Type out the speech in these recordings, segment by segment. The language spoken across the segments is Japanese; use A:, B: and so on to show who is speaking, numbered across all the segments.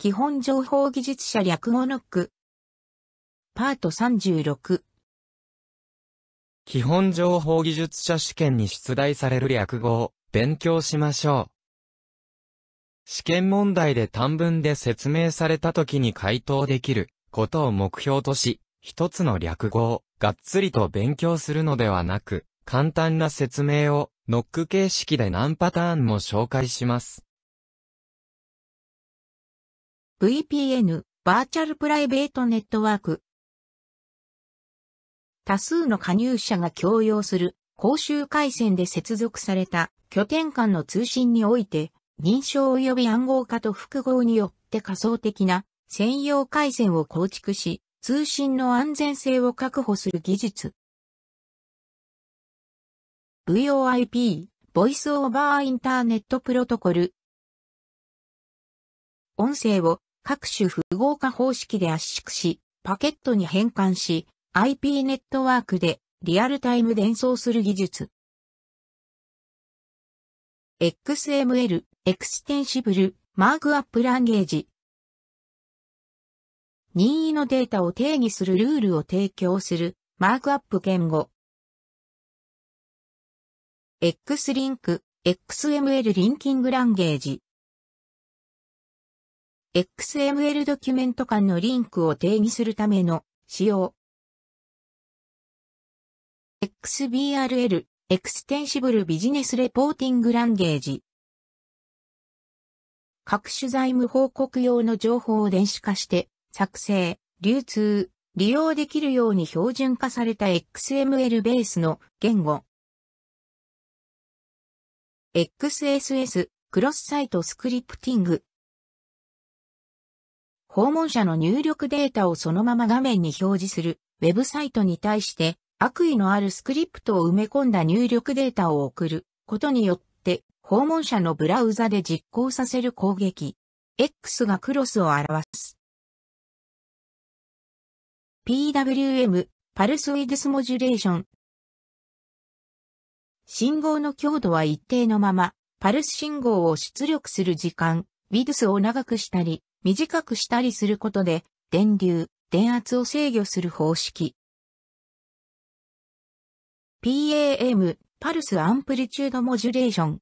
A: 基本情報技術者略語ノック。パート36。
B: 基本情報技術者試験に出題される略語を勉強しましょう。試験問題で短文で説明された時に回答できることを目標とし、一つの略語をがっつりと勉強するのではなく、簡単な説明をノック形
C: 式で何パターンも紹介します。VPN、バーチャルプライベートネットワーク。
A: 多数の加入者が共用する公衆回線で接続された拠点間の通信において、認証及び暗号化と複合によって仮想的な専用回線を構築し、通信の安全性を確保
C: する技術。VOIP、ボイスオーバーインターネットプロトコル。音声
A: を各種符号化方式で圧縮し、パケットに変換し、IP ネットワークでリアルタイム伝送する技術。XML、エクステンシブル、マークアップランゲージ。
C: 任意のデータを定義するルールを提供する、マークアップ言語。X リンク、XML リンキングランゲージ。
A: XML ドキュメント間のリンクを定義するための仕様。
C: XBRL、Extensible Business Reporting Language。各種財務報告用
A: の情報を電子化して、作成、流通、利用できるように標準
C: 化された XML ベースの言語。XSS、クロスサイトスクリプティング。
A: 訪問者の入力データをそのまま画面に表示するウェブサイトに対して悪意のあるスクリプトを埋め込んだ入力データを送ることによって訪問者のブラウザで実行させる攻撃 X がクロ
C: スを表す。PWM パルスウィデスモジュレーション信号の強度は一
A: 定のまま、パルス信号を出力する時間、ウィドスを長くしたり、短くしたりすることで、電流、電圧を制御する方式。
C: PAM、パルスアンプリチュードモジュレーション。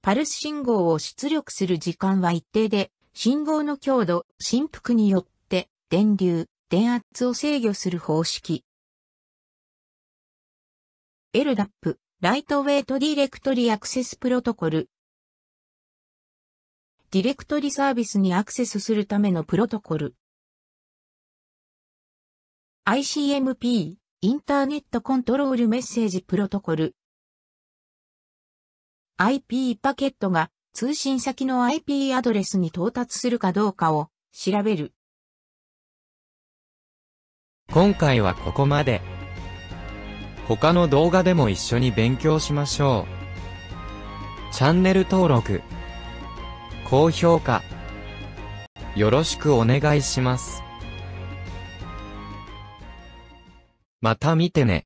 C: パルス信号を出力する時間は一
A: 定で、信号の強度、振幅によって、電流、電圧を制
C: 御する方式。LDAP、ライトウェイトディレクトリアクセスプロトコル、ディレクトリサービスにアクセスするためのプロトコル。
A: ICMP、インターネットコントロールメッセージプロトコル。
C: IP パケットが通信先の IP アドレスに到達するかどうかを調べる。
B: 今回はここまで。他の動画でも一緒に勉強しましょう。チャンネル登録。高評価、よろしくお願いします。また見てね。